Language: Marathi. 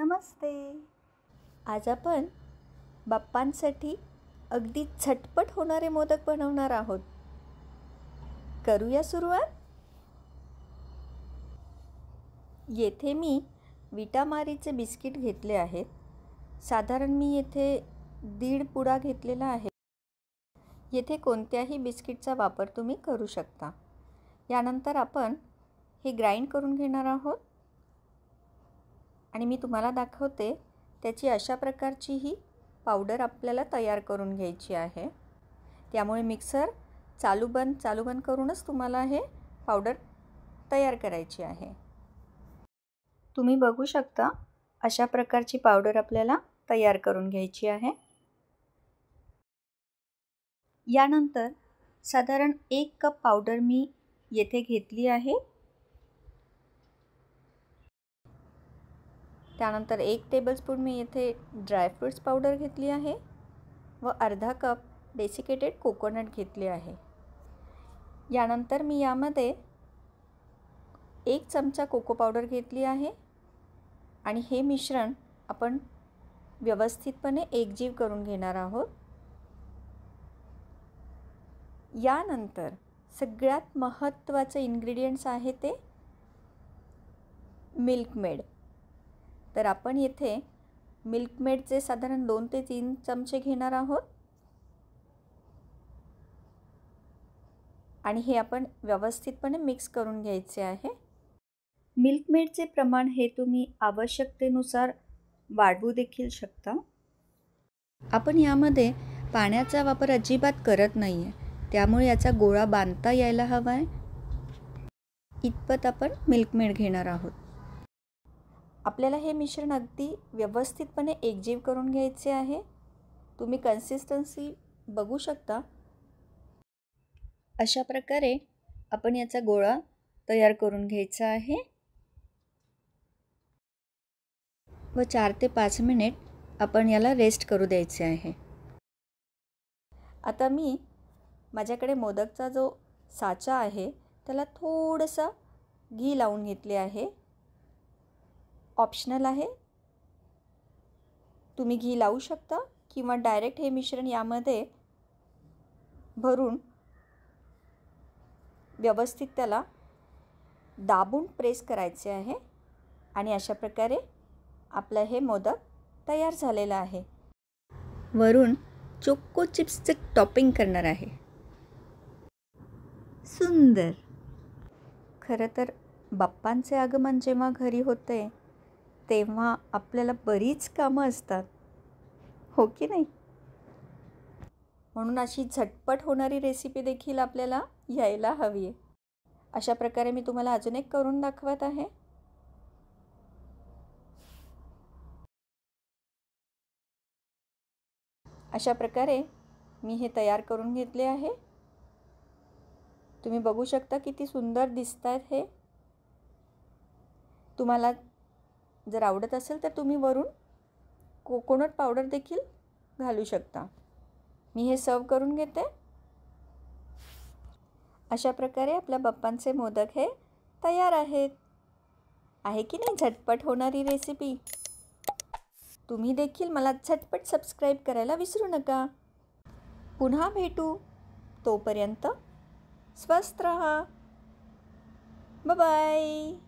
नमस्ते आज आपण बाप्पांसाठी अगदी झटपट होणारे मोदक बनवणार आहोत करूया सुरुवात येथे मी विटामारीचे बिस्किट घेतले आहेत साधारण मी येथे दीड पुडा घेतलेला आहे येथे कोणत्याही बिस्किटचा वापर तुम्ही करू शकता यानंतर आपण हे ग्राइंड करून घेणार आहोत आणि मी तुम्हाला दाखवते त्याची अशा प्रकारची ही पावडर आपल्याला तयार करून घ्यायची आहे त्यामुळे मिक्सर चालू बंद चालू बंद करूनच तुम्हाला हे पावडर तयार करायची आहे तुम्ही बघू शकता अशा प्रकारची पावडर आपल्याला तयार करून घ्यायची आहे यानंतर साधारण एक कप पावडर मी येथे घेतली आहे त्यानंतर एक टेबलस्पून मी येथे ड्रायफ्रूट्स पावडर घेतली आहे व अर्धा कप डेसिकेटेड कोकोनट घेतले आहे यानंतर मी यामध्ये एक चमचा कोको पावडर घेतली आहे आणि हे मिश्रण आपण व्यवस्थितपणे एकजीव करून घेणार आहोत यानंतर सगळ्यात महत्त्वाचं इन्ग्रेडियंट्स आहे ते मिल्कमेड तर आपण येथे मिल्कमेडचे साधारण दोन ते तीन चमचे घेणार आहोत आणि हे आपण व्यवस्थितपणे मिक्स करून घ्यायचे आहे मिल्कमेडचे प्रमाण हे तुम्ही आवश्यकतेनुसार वाढवू देखील शकता आपण यामध्ये पाण्याचा वापर अजिबात करत नाही आहे त्यामुळे याचा गोळा बांधता यायला हवा आहे इतपत आपण मिल्कमेड घेणार आहोत आपल्याला हे मिश्रण अगदी व्यवस्थितपणे एकजीव करून घ्यायचे आहे तुम्ही कन्सिस्टन्सी बघू शकता अशा प्रकारे आपण याचा गोळा तयार करून घ्यायचा आहे व चार ते पाच मिनिट आपण याला रेस्ट करू द्यायचे आहे आता मी माझ्याकडे मोदकचा जो साचा आहे त्याला थोडंसं घी लावून घेतले आहे ऑप्शनल आहे तुम्ही घी लावू शकता किंवा डायरेक्ट हे मिश्रण यामध्ये भरून व्यवस्थित त्याला दाबून प्रेस करायचे आहे आणि अशा प्रकारे आपलं हे मोदक तयार झालेलं आहे वरून चोको चिप्सचं टॉपिंग करणार आहे सुंदर खरं तर बाप्पांचे आगमन जेव्हा घरी होते तेव्हा आपल्याला बरीच कामं असतात हो की नाही म्हणून अशी झटपट होणारी रेसिपी देखील आपल्याला यायला हवी आहे अशा प्रकारे मी तुम्हाला अजून एक करून दाखवत आहे अशा प्रकारे मी हे तयार करून घेतले आहे तुम्ही बघू शकता किती सुंदर दिसत आहेत हे तुम्हाला जर आवडत असेल तर तुम्ही वरून कोकोनट पावडर देखील घालू शकता मी हे सर्व करून घेते अशा प्रकारे आपल्या बाप्पांचे मोदक हे तयार आहेत आहे की नाही झटपट होणारी रेसिपी तुम्ही देखील मला झटपट सबस्क्राईब करायला विसरू नका पुन्हा भेटू तोपर्यंत स्वस्थ रहा बाय